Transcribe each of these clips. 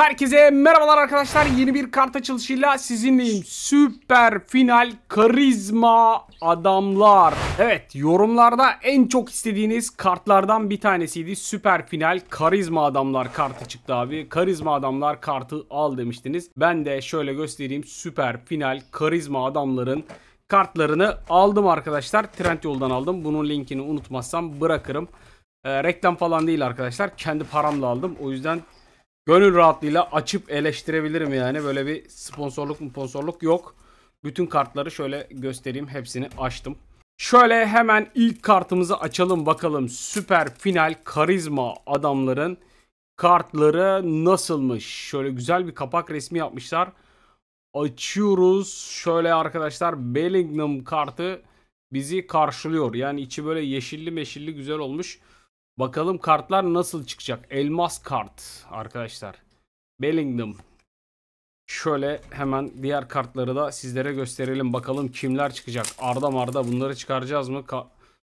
Herkese merhabalar arkadaşlar. Yeni bir kart açılışıyla sizinleyim. Süper final karizma adamlar. Evet yorumlarda en çok istediğiniz kartlardan bir tanesiydi. Süper final karizma adamlar kartı çıktı abi. Karizma adamlar kartı al demiştiniz. Ben de şöyle göstereyim. Süper final karizma adamların kartlarını aldım arkadaşlar. Trend yoldan aldım. Bunun linkini unutmazsam bırakırım. E, reklam falan değil arkadaşlar. Kendi paramla aldım. O yüzden gönül rahatlığıyla açıp eleştirebilirim yani. Böyle bir sponsorluk mu sponsorluk yok. Bütün kartları şöyle göstereyim. Hepsini açtım. Şöyle hemen ilk kartımızı açalım bakalım. Süper final karizma adamların kartları nasılmış? Şöyle güzel bir kapak resmi yapmışlar. Açıyoruz. Şöyle arkadaşlar Bellingham kartı bizi karşılıyor. Yani içi böyle yeşilli meşilli güzel olmuş. Bakalım kartlar nasıl çıkacak? Elmas kart arkadaşlar. Bellingham. Şöyle hemen diğer kartları da sizlere gösterelim. Bakalım kimler çıkacak? Arda Marda bunları çıkaracağız mı? Ka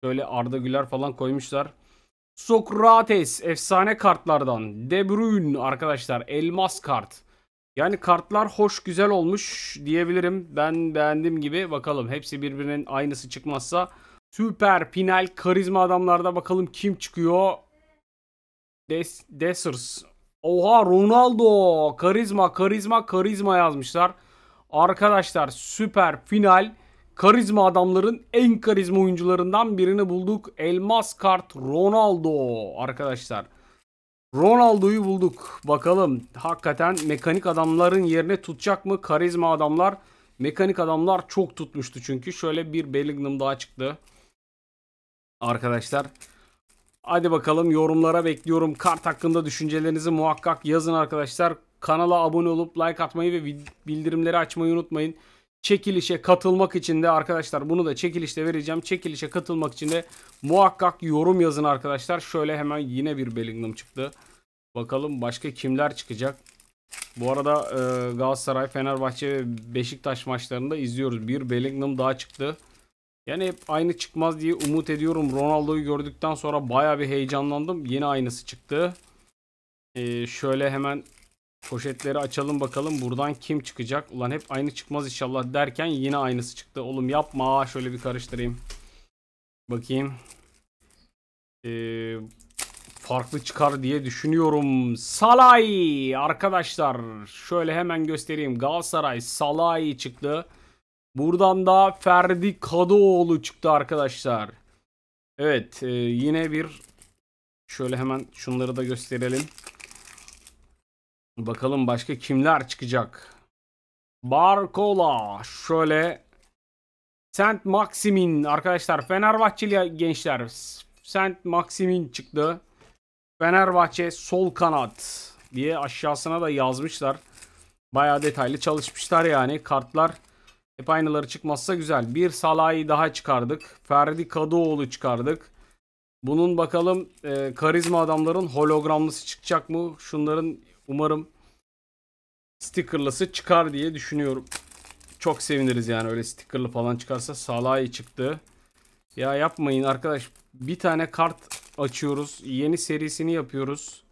Şöyle Arda Güler falan koymuşlar. Sokrates efsane kartlardan. De Bruyne arkadaşlar elmas kart. Yani kartlar hoş güzel olmuş diyebilirim. Ben beğendiğim gibi bakalım hepsi birbirinin aynısı çıkmazsa Süper Pinel karizma adamlarda bakalım kim çıkıyor? Des Desers. Oha Ronaldo. Karizma karizma karizma yazmışlar. Arkadaşlar süper final. Karizma adamların en karizma oyuncularından birini bulduk. Elmas kart Ronaldo arkadaşlar. Ronaldo'yu bulduk. Bakalım hakikaten mekanik adamların yerine tutacak mı? Karizma adamlar, mekanik adamlar çok tutmuştu çünkü. Şöyle bir Bellingham daha çıktı arkadaşlar. Hadi bakalım yorumlara bekliyorum. Kart hakkında düşüncelerinizi muhakkak yazın arkadaşlar. Kanala abone olup like atmayı ve bildirimleri açmayı unutmayın. Çekilişe katılmak için de arkadaşlar bunu da çekilişte vereceğim. Çekilişe katılmak için de muhakkak yorum yazın arkadaşlar. Şöyle hemen yine bir Bellingham çıktı. Bakalım başka kimler çıkacak. Bu arada e, Galatasaray, Fenerbahçe ve Beşiktaş maçlarında izliyoruz. Bir Bellingham daha çıktı. Yani hep aynı çıkmaz diye umut ediyorum. Ronaldo'yu gördükten sonra baya bir heyecanlandım. Yine aynısı çıktı. Ee, şöyle hemen poşetleri açalım bakalım. Buradan kim çıkacak? Ulan hep aynı çıkmaz inşallah derken yine aynısı çıktı. Oğlum yapma. Şöyle bir karıştırayım. Bakayım. Ee, farklı çıkar diye düşünüyorum. Salay arkadaşlar. Şöyle hemen göstereyim. Galatasaray Salay çıktı. Buradan da Ferdi Kadıoğlu çıktı arkadaşlar. Evet e, yine bir şöyle hemen şunları da gösterelim. Bakalım başka kimler çıkacak. Barkola şöyle Saint Maximin arkadaşlar Fenerbahçeli gençler Saint Maximin çıktı. Fenerbahçe sol kanat diye aşağısına da yazmışlar. Baya detaylı çalışmışlar yani kartlar hep aynıları çıkmazsa güzel. Bir Salah'ı daha çıkardık. Ferdi Kadıoğlu çıkardık. Bunun bakalım e, karizma adamların hologramlısı çıkacak mı? Şunların umarım stickerlısı çıkar diye düşünüyorum. Çok seviniriz yani öyle stickerlı falan çıkarsa. Salah'ı çıktı. Ya yapmayın arkadaş. Bir tane kart açıyoruz. Yeni serisini yapıyoruz.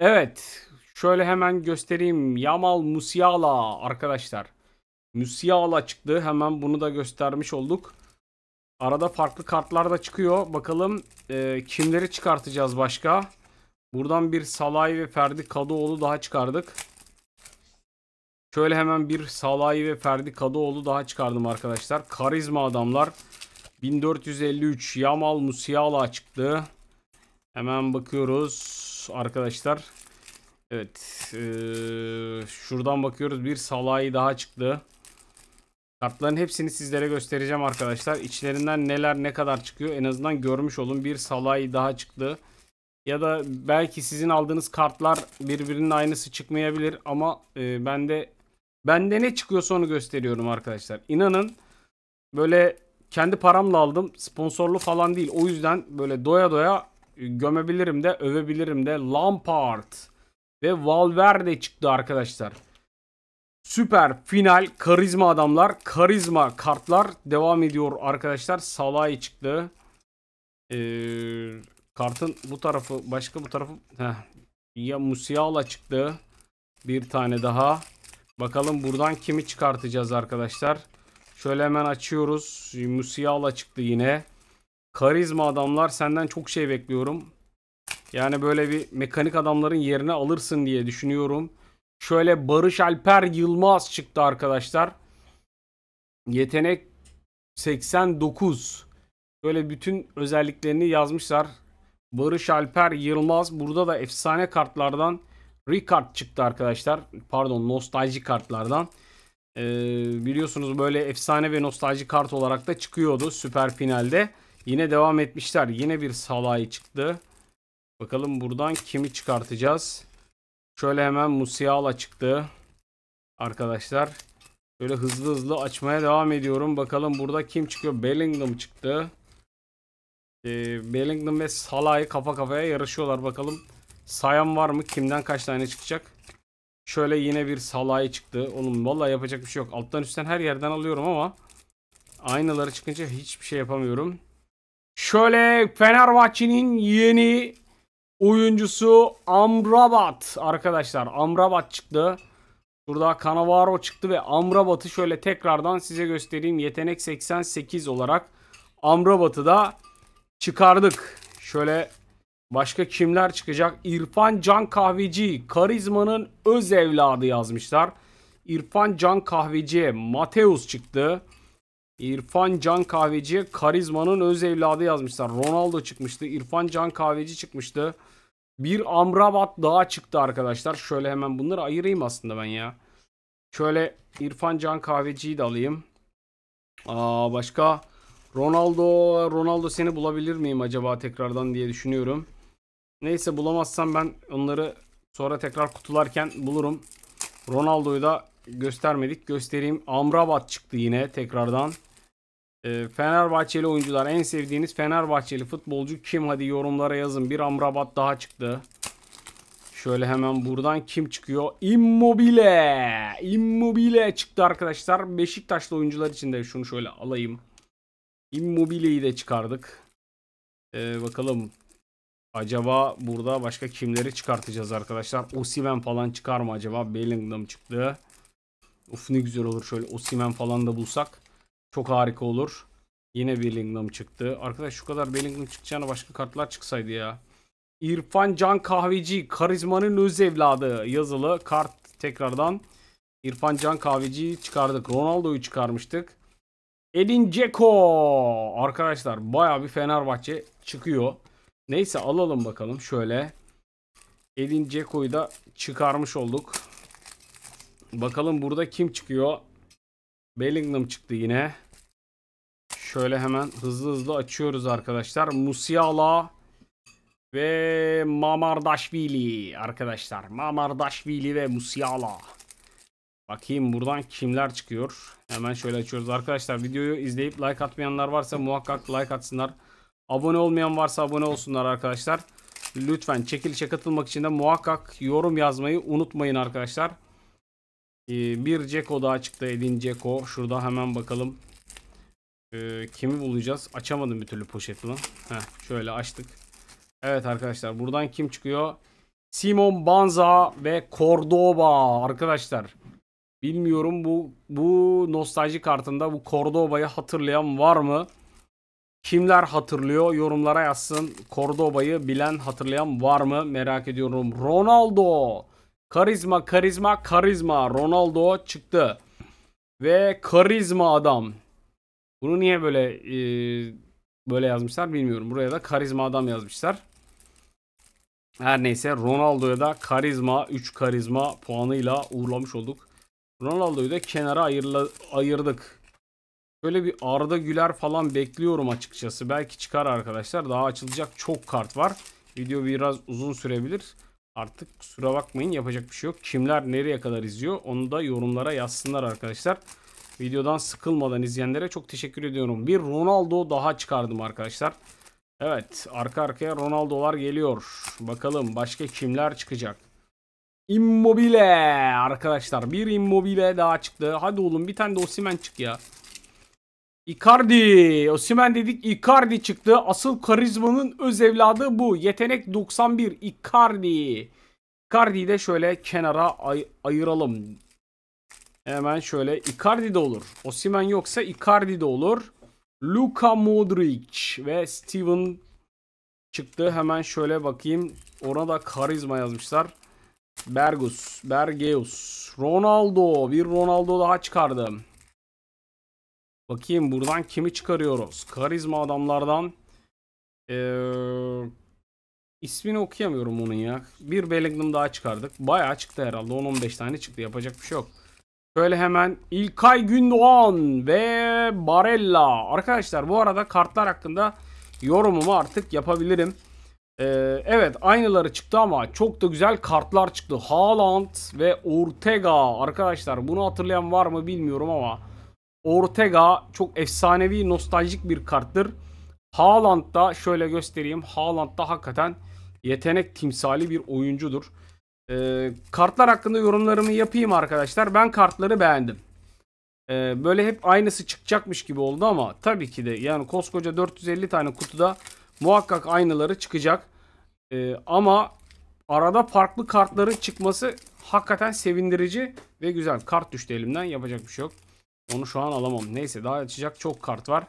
Evet. Şöyle hemen göstereyim. Yamal Musiala arkadaşlar. Musiala çıktı. Hemen bunu da göstermiş olduk. Arada farklı kartlar da çıkıyor. Bakalım e, kimleri çıkartacağız başka. Buradan bir Salay ve Ferdi Kadıoğlu daha çıkardık. Şöyle hemen bir Salay ve Ferdi Kadıoğlu daha çıkardım arkadaşlar. Karizma adamlar. 1453 Yamal Musiala çıktı. Hemen bakıyoruz arkadaşlar. Evet. E, şuradan bakıyoruz. Bir Salay daha çıktı. Kartların hepsini sizlere göstereceğim arkadaşlar. İçlerinden neler ne kadar çıkıyor en azından görmüş olun. Bir salay daha çıktı. Ya da belki sizin aldığınız kartlar birbirinin aynısı çıkmayabilir ama e, bende bende ne çıkıyorsa onu gösteriyorum arkadaşlar. İnanın böyle kendi paramla aldım. Sponsorlu falan değil. O yüzden böyle doya doya e, gömebilirim de övebilirim de Lampard ve Valverde çıktı arkadaşlar. Süper final karizma adamlar karizma kartlar devam ediyor arkadaşlar. Salay çıktı. Ee, kartın bu tarafı başka bu tarafı heh. ya Musiala çıktı. Bir tane daha. Bakalım buradan kimi çıkartacağız arkadaşlar. Şöyle hemen açıyoruz. Musiala çıktı yine. Karizma adamlar senden çok şey bekliyorum. Yani böyle bir mekanik adamların yerine alırsın diye düşünüyorum. Şöyle Barış Alper Yılmaz çıktı arkadaşlar. Yetenek 89. Böyle bütün özelliklerini yazmışlar. Barış Alper Yılmaz. Burada da efsane kartlardan Ricard çıktı arkadaşlar. Pardon nostalji kartlardan. Ee, biliyorsunuz böyle efsane ve nostalji kart olarak da çıkıyordu süper finalde. Yine devam etmişler. Yine bir salayı çıktı. Bakalım buradan kimi çıkartacağız. Şöyle hemen Musiala çıktı. Arkadaşlar. Şöyle hızlı hızlı açmaya devam ediyorum. Bakalım burada kim çıkıyor? Bellingham çıktı. Ee, Bellingham ve Salah'ı kafa kafaya yarışıyorlar. Bakalım sayan var mı? Kimden kaç tane çıkacak? Şöyle yine bir Salah'ı çıktı. Oğlum vallahi yapacak bir şey yok. Alttan üstten her yerden alıyorum ama aynaları çıkınca hiçbir şey yapamıyorum. Şöyle Fenerbahçe'nin yeni oyuncusu Amrabat arkadaşlar. Amrabat çıktı. Burada Cannavaro çıktı ve Amrabat'ı şöyle tekrardan size göstereyim. Yetenek 88 olarak Amrabat'ı da çıkardık. Şöyle başka kimler çıkacak? İrfan Can Kahveci, Karizma'nın öz evladı yazmışlar. İrfan Can Kahveci'ye Mateus çıktı. İrfan Can Kahveci'ye Karizma'nın öz evladı yazmışlar. Ronaldo çıkmıştı. İrfan Can Kahveci çıkmıştı. Bir Amrabat daha çıktı arkadaşlar. Şöyle hemen bunları ayırayım aslında ben ya. Şöyle İrfan Can Kahveci'yi de alayım. Aa başka Ronaldo Ronaldo seni bulabilir miyim acaba tekrardan diye düşünüyorum. Neyse bulamazsam ben onları sonra tekrar kutularken bulurum. Ronaldo'yu da göstermedik. Göstereyim. Amrabat çıktı yine tekrardan. Ee, Fenerbahçeli oyuncular en sevdiğiniz Fenerbahçeli futbolcu kim? Hadi yorumlara yazın. Bir Amrabat daha çıktı. Şöyle hemen buradan kim çıkıyor? Immobile. Immobile çıktı arkadaşlar. Beşiktaşlı oyuncular için de şunu şöyle alayım. Immobile'yi de çıkardık. Ee, bakalım. Acaba burada başka kimleri çıkartacağız arkadaşlar? Osimen falan çıkar mı acaba? Bellingham çıktı. Of ne güzel olur şöyle Osimen falan da bulsak. Çok harika olur. Yine Bellingham çıktı. Arkadaş şu kadar Bellingham çıkacağına başka kartlar çıksaydı ya. İrfan Can Kahveci karizmanın öz evladı yazılı kart tekrardan. İrfan Can Kahveci çıkardık. Ronaldo'yu çıkarmıştık. Edin Ceko. Arkadaşlar baya bir Fenerbahçe çıkıyor. Neyse alalım bakalım şöyle. Edin Ceko'yu da çıkarmış olduk. Bakalım burada kim çıkıyor? Bellingham çıktı yine. Şöyle hemen hızlı hızlı açıyoruz arkadaşlar. Musiala ve Mamardaşvili arkadaşlar. Mamardaşvili ve Musiala. Bakayım buradan kimler çıkıyor. Hemen şöyle açıyoruz arkadaşlar. Videoyu izleyip like atmayanlar varsa muhakkak like atsınlar. Abone olmayan varsa abone olsunlar arkadaşlar. Lütfen çekilişe katılmak için de muhakkak yorum yazmayı unutmayın arkadaşlar. Ee, bir Ceko daha çıktı. Edin Ceko. Şurada hemen bakalım. Ee, kimi bulacağız? Açamadım bir türlü poşet lan. Heh, şöyle açtık. Evet arkadaşlar buradan kim çıkıyor? Simon Banza ve Cordoba arkadaşlar. Bilmiyorum bu bu nostalji kartında bu Cordoba'yı hatırlayan var mı? Kimler hatırlıyor? Yorumlara yazsın. Cordoba'yı bilen hatırlayan var mı? Merak ediyorum. Ronaldo. Karizma, karizma, karizma. Ronaldo çıktı. Ve karizma adam. Bunu niye böyle e, böyle yazmışlar bilmiyorum. Buraya da karizma adam yazmışlar. Her neyse Ronaldo'ya da karizma 3 karizma puanıyla uğurlamış olduk. Ronaldo'yu da kenara ayırla, ayırdık. Böyle bir Arda Güler falan bekliyorum açıkçası. Belki çıkar arkadaşlar. Daha açılacak çok kart var. Video biraz uzun sürebilir. Artık kusura bakmayın yapacak bir şey yok. Kimler nereye kadar izliyor onu da yorumlara yazsınlar arkadaşlar. Videodan sıkılmadan izleyenlere çok teşekkür ediyorum. Bir Ronaldo daha çıkardım arkadaşlar. Evet arka arkaya Ronaldo'lar geliyor. Bakalım başka kimler çıkacak. Immobile arkadaşlar bir Immobile daha çıktı. Hadi oğlum bir tane de Osimen çık ya. Icardi. Osimen dedik Icardi çıktı. Asıl karizmanın öz evladı bu. Yetenek 91 Icardi. Icardi'yi de şöyle kenara ay ayıralım. Hemen şöyle Icardi de olur. Osimen yoksa Icardi de olur. Luka Modric ve Steven çıktı. Hemen şöyle bakayım. Ona da karizma yazmışlar. Bergus, Bergeus, Ronaldo. Bir Ronaldo daha çıkardım. Bakayım buradan kimi çıkarıyoruz? Karizma adamlardan. Ee, ismini okuyamıyorum onun ya. Bir Bellingham daha çıkardık. Bayağı çıktı herhalde. 10-15 tane çıktı. Yapacak bir şey yok. Şöyle hemen İlkay Gündoğan ve Barella. Arkadaşlar bu arada kartlar hakkında yorumumu artık yapabilirim. Ee, evet aynıları çıktı ama çok da güzel kartlar çıktı. Haaland ve Ortega. Arkadaşlar bunu hatırlayan var mı bilmiyorum ama... Ortega çok efsanevi nostaljik bir karttır. Haaland da şöyle göstereyim. Haaland Haaland'da hakikaten yetenek timsali bir oyuncudur. Ee, kartlar hakkında yorumlarımı yapayım arkadaşlar. Ben kartları beğendim. Ee, böyle hep aynısı çıkacakmış gibi oldu ama tabii ki de yani koskoca 450 tane kutuda muhakkak aynıları çıkacak. Ee, ama arada farklı kartların çıkması hakikaten sevindirici ve güzel. Kart düştü elimden yapacak bir şey yok. Onu şu an alamam. Neyse daha açacak çok kart var.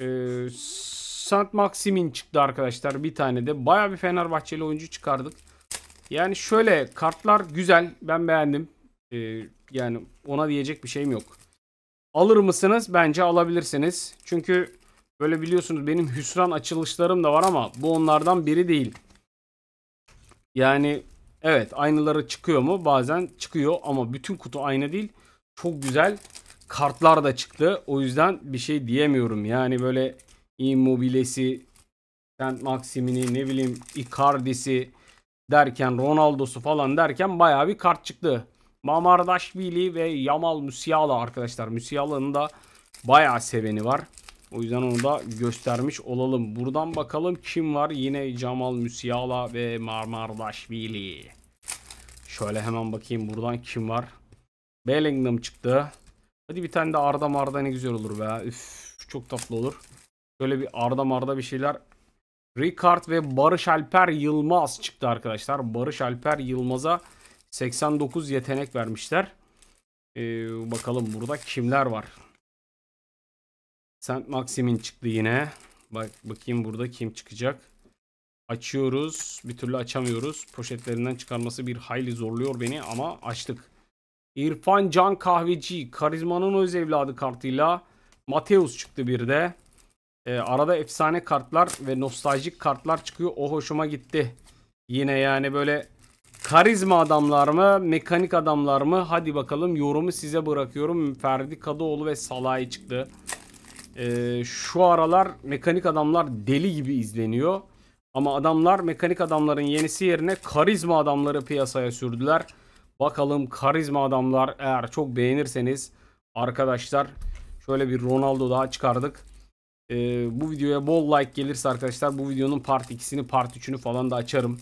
Ee, Saint Maximin çıktı arkadaşlar. Bir tane de. Baya bir Fenerbahçeli oyuncu çıkardık. Yani şöyle kartlar güzel. Ben beğendim. Ee, yani ona diyecek bir şeyim yok. Alır mısınız? Bence alabilirsiniz. Çünkü böyle biliyorsunuz benim hüsran açılışlarım da var ama bu onlardan biri değil. Yani evet aynıları çıkıyor mu? Bazen çıkıyor ama bütün kutu aynı değil. Çok güzel kartlar da çıktı. O yüzden bir şey diyemiyorum. Yani böyle Immobile'si, Saint Maximini, ne bileyim Icardi'si derken Ronaldo'su falan derken bayağı bir kart çıktı. Mamardaşvili ve Yamal Musiala arkadaşlar. Musiala'nın da bayağı seveni var. O yüzden onu da göstermiş olalım. Buradan bakalım kim var? Yine Jamal Musiala ve Marmardaşvili. Şöyle hemen bakayım buradan kim var? Bellingham çıktı. Hadi bir tane de Arda Marda ne güzel olur be. Üf, çok tatlı olur. Böyle bir Arda Marda bir şeyler. Ricard ve Barış Alper Yılmaz çıktı arkadaşlar. Barış Alper Yılmaz'a 89 yetenek vermişler. Ee, bakalım burada kimler var. Saint Maxim'in çıktı yine. Bak bakayım burada kim çıkacak. Açıyoruz. Bir türlü açamıyoruz. Poşetlerinden çıkarması bir hayli zorluyor beni ama açtık. İrfan Can Kahveci Karizmanın Öz Evladı kartıyla Mateus çıktı bir de. E, arada efsane kartlar ve nostaljik kartlar çıkıyor. O hoşuma gitti. Yine yani böyle karizma adamlar mı, mekanik adamlar mı? Hadi bakalım yorumu size bırakıyorum. Ferdi Kadıoğlu ve Salay çıktı. E, şu aralar mekanik adamlar deli gibi izleniyor. Ama adamlar mekanik adamların yenisi yerine karizma adamları piyasaya sürdüler. Bakalım karizma adamlar eğer çok beğenirseniz arkadaşlar şöyle bir Ronaldo daha çıkardık. Ee, bu videoya bol like gelirse arkadaşlar bu videonun part 2'sini part 3'ünü falan da açarım.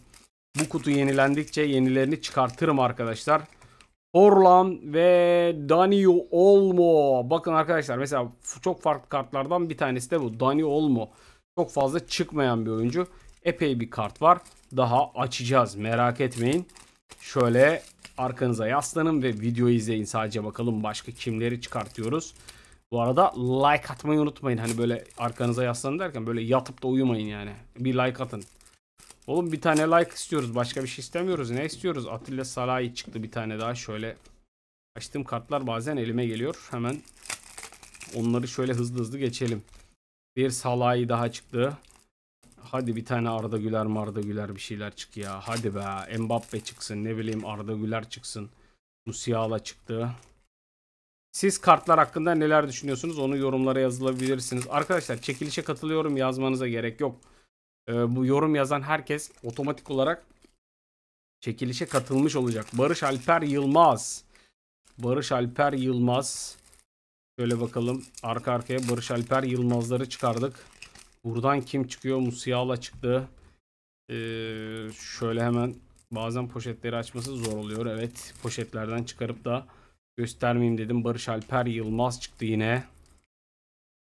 Bu kutu yenilendikçe yenilerini çıkartırım arkadaşlar. Orlan ve Dani Olmo. Bakın arkadaşlar mesela çok farklı kartlardan bir tanesi de bu. Dani Olmo. Çok fazla çıkmayan bir oyuncu. Epey bir kart var. Daha açacağız merak etmeyin. Şöyle Arkanıza yaslanın ve videoyu izleyin sadece bakalım başka kimleri çıkartıyoruz. Bu arada like atmayı unutmayın. Hani böyle arkanıza yaslanın derken böyle yatıp da uyumayın yani. Bir like atın. Oğlum bir tane like istiyoruz. Başka bir şey istemiyoruz. Ne istiyoruz? Atilla Saray çıktı bir tane daha. Şöyle açtığım kartlar bazen elime geliyor. Hemen onları şöyle hızlı hızlı geçelim. Bir Salay daha çıktı. Hadi bir tane Arda Güler Marda Güler bir şeyler çık ya. Hadi be Mbappe çıksın ne bileyim Arda Güler çıksın. Musiala çıktı. Siz kartlar hakkında neler düşünüyorsunuz onu yorumlara yazılabilirsiniz. Arkadaşlar çekilişe katılıyorum yazmanıza gerek yok. Ee, bu yorum yazan herkes otomatik olarak çekilişe katılmış olacak. Barış Alper Yılmaz. Barış Alper Yılmaz. Şöyle bakalım arka arkaya Barış Alper Yılmazları çıkardık. Buradan kim çıkıyor? Musiala çıktı. Ee, şöyle hemen bazen poşetleri açması zor oluyor. Evet poşetlerden çıkarıp da göstermeyeyim dedim. Barış Alper Yılmaz çıktı yine.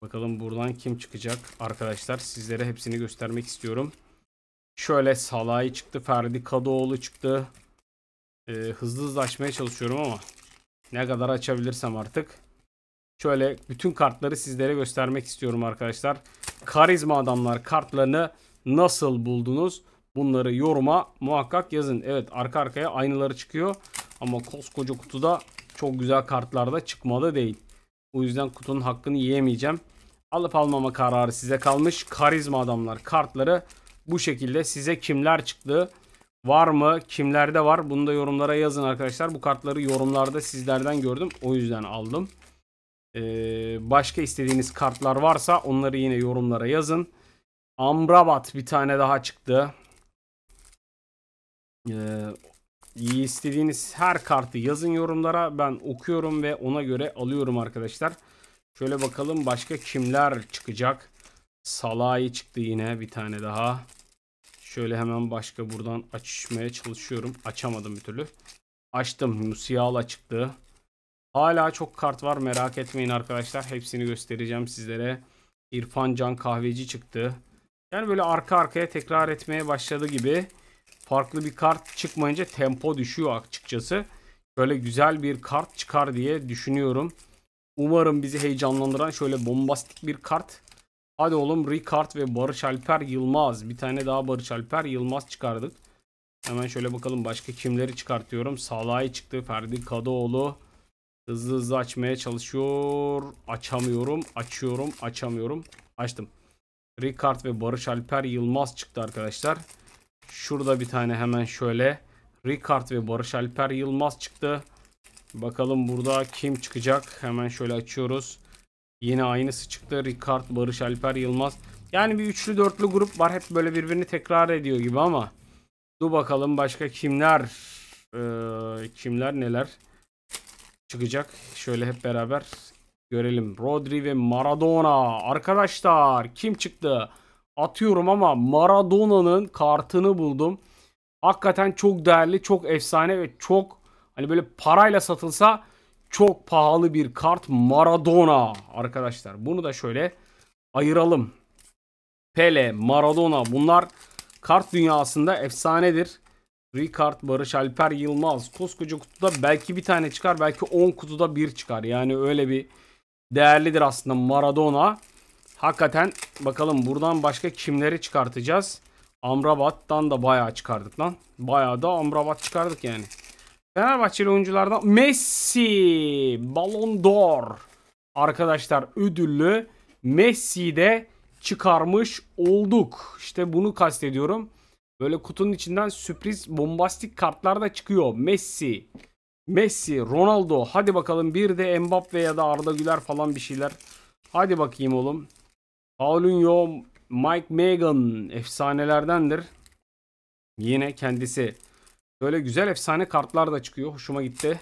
Bakalım buradan kim çıkacak arkadaşlar. Sizlere hepsini göstermek istiyorum. Şöyle Salay çıktı. Ferdi Kadıoğlu çıktı. Ee, hızlı hızlı açmaya çalışıyorum ama ne kadar açabilirsem artık. Şöyle bütün kartları sizlere göstermek istiyorum arkadaşlar karizma adamlar kartlarını nasıl buldunuz? Bunları yoruma muhakkak yazın. Evet arka arkaya aynıları çıkıyor. Ama koskoca kutuda çok güzel kartlarda çıkmadı değil. O yüzden kutunun hakkını yiyemeyeceğim. Alıp almama kararı size kalmış. Karizma adamlar kartları bu şekilde size kimler çıktı? Var mı? Kimlerde var? Bunu da yorumlara yazın arkadaşlar. Bu kartları yorumlarda sizlerden gördüm. O yüzden aldım. Ee, başka istediğiniz kartlar varsa onları yine yorumlara yazın. Amrabat bir tane daha çıktı. Ee, istediğiniz her kartı yazın yorumlara. Ben okuyorum ve ona göre alıyorum arkadaşlar. Şöyle bakalım başka kimler çıkacak. Salah'ı çıktı yine bir tane daha. Şöyle hemen başka buradan açmaya çalışıyorum. Açamadım bir türlü. Açtım. Musiala çıktı. Hala çok kart var merak etmeyin arkadaşlar. Hepsini göstereceğim sizlere. İrfan Can Kahveci çıktı. Yani böyle arka arkaya tekrar etmeye başladı gibi. Farklı bir kart çıkmayınca tempo düşüyor açıkçası. Böyle güzel bir kart çıkar diye düşünüyorum. Umarım bizi heyecanlandıran şöyle bombastik bir kart. Hadi oğlum Ricard ve Barış Alper Yılmaz. Bir tane daha Barış Alper Yılmaz çıkardık. Hemen şöyle bakalım başka kimleri çıkartıyorum. Salah'ı çıktı. Ferdi Kadıoğlu. Hızlı hızlı açmaya çalışıyor. Açamıyorum. Açıyorum. Açamıyorum. Açtım. Ricard ve Barış Alper Yılmaz çıktı arkadaşlar. Şurada bir tane hemen şöyle. Ricard ve Barış Alper Yılmaz çıktı. Bakalım burada kim çıkacak. Hemen şöyle açıyoruz. Yine aynısı çıktı. Ricard, Barış Alper Yılmaz. Yani bir üçlü dörtlü grup var. Hep böyle birbirini tekrar ediyor gibi ama. Dur bakalım başka kimler. Ee, kimler neler çıkacak. Şöyle hep beraber görelim. Rodri ve Maradona. Arkadaşlar kim çıktı? Atıyorum ama Maradona'nın kartını buldum. Hakikaten çok değerli, çok efsane ve çok hani böyle parayla satılsa çok pahalı bir kart Maradona arkadaşlar. Bunu da şöyle ayıralım. Pele, Maradona bunlar kart dünyasında efsanedir. Ricard, Barış Alper, Yılmaz. Koskoca kutuda belki bir tane çıkar. Belki 10 kutuda bir çıkar. Yani öyle bir değerlidir aslında Maradona. Hakikaten bakalım buradan başka kimleri çıkartacağız. Amrabat'tan da bayağı çıkardık lan. Bayağı da Amrabat çıkardık yani. Fenerbahçeli oyunculardan Messi Ballon d'Or arkadaşlar ödüllü Messi'de çıkarmış olduk. İşte bunu kastediyorum. Böyle kutunun içinden sürpriz bombastik kartlar da çıkıyor. Messi, Messi, Ronaldo. Hadi bakalım bir de Mbappe ya da Arda Güler falan bir şeyler. Hadi bakayım oğlum. Paulinho, Mike Megan efsanelerdendir. Yine kendisi. Böyle güzel efsane kartlar da çıkıyor. Hoşuma gitti.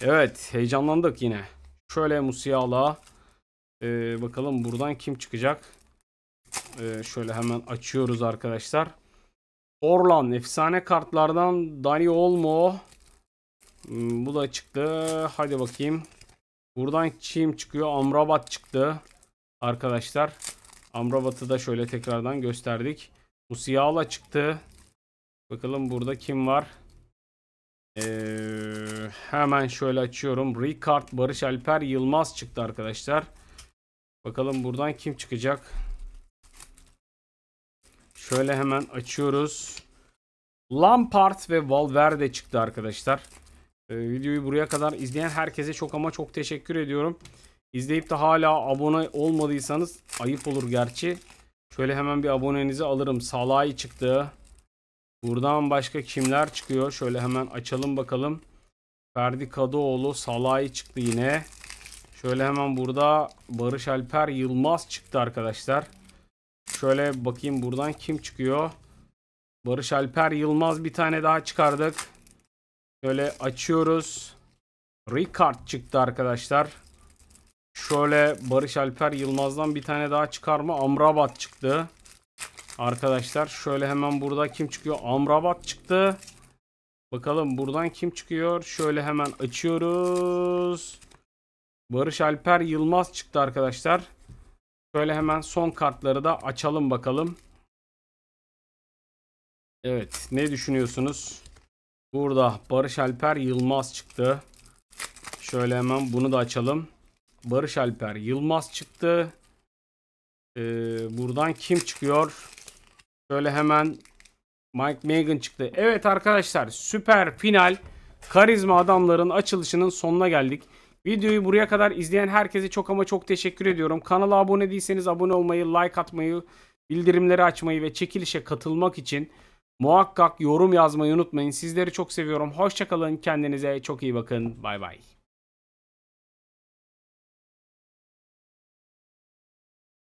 Evet heyecanlandık yine. Şöyle Musiala. Ee, bakalım buradan kim çıkacak. Ee, şöyle hemen açıyoruz arkadaşlar. Orlan efsane kartlardan Dani Olmo. Hmm, bu da çıktı. Hadi bakayım. Buradan kim çıkıyor? Amrabat çıktı. Arkadaşlar. Amrabat'ı da şöyle tekrardan gösterdik. Bu Musiala çıktı. Bakalım burada kim var? Ee, hemen şöyle açıyorum. Ricard, Barış Alper, Yılmaz çıktı arkadaşlar. Bakalım buradan kim çıkacak? Şöyle hemen açıyoruz. Lampard ve Valverde çıktı arkadaşlar. Ee, videoyu buraya kadar izleyen herkese çok ama çok teşekkür ediyorum. İzleyip de hala abone olmadıysanız ayıp olur gerçi. Şöyle hemen bir abonenizi alırım. Salay çıktı. Buradan başka kimler çıkıyor? Şöyle hemen açalım bakalım. Ferdi Kadıoğlu Salay çıktı yine. Şöyle hemen burada Barış Alper Yılmaz çıktı arkadaşlar. Şöyle bakayım buradan kim çıkıyor? Barış Alper Yılmaz bir tane daha çıkardık. Şöyle açıyoruz. Ricard çıktı arkadaşlar. Şöyle Barış Alper Yılmaz'dan bir tane daha çıkarma. Amrabat çıktı. Arkadaşlar şöyle hemen burada kim çıkıyor? Amrabat çıktı. Bakalım buradan kim çıkıyor? Şöyle hemen açıyoruz. Barış Alper Yılmaz çıktı arkadaşlar. Şöyle hemen son kartları da açalım bakalım. Evet ne düşünüyorsunuz? Burada Barış Alper Yılmaz çıktı. Şöyle hemen bunu da açalım. Barış Alper Yılmaz çıktı. Ee, buradan kim çıkıyor? Şöyle hemen Mike Megan çıktı. Evet arkadaşlar süper final karizma adamların açılışının sonuna geldik. Videoyu buraya kadar izleyen herkese çok ama çok teşekkür ediyorum. Kanala abone değilseniz abone olmayı, like atmayı, bildirimleri açmayı ve çekilişe katılmak için muhakkak yorum yazmayı unutmayın. Sizleri çok seviyorum. Hoşçakalın. Kendinize çok iyi bakın. Bay bay.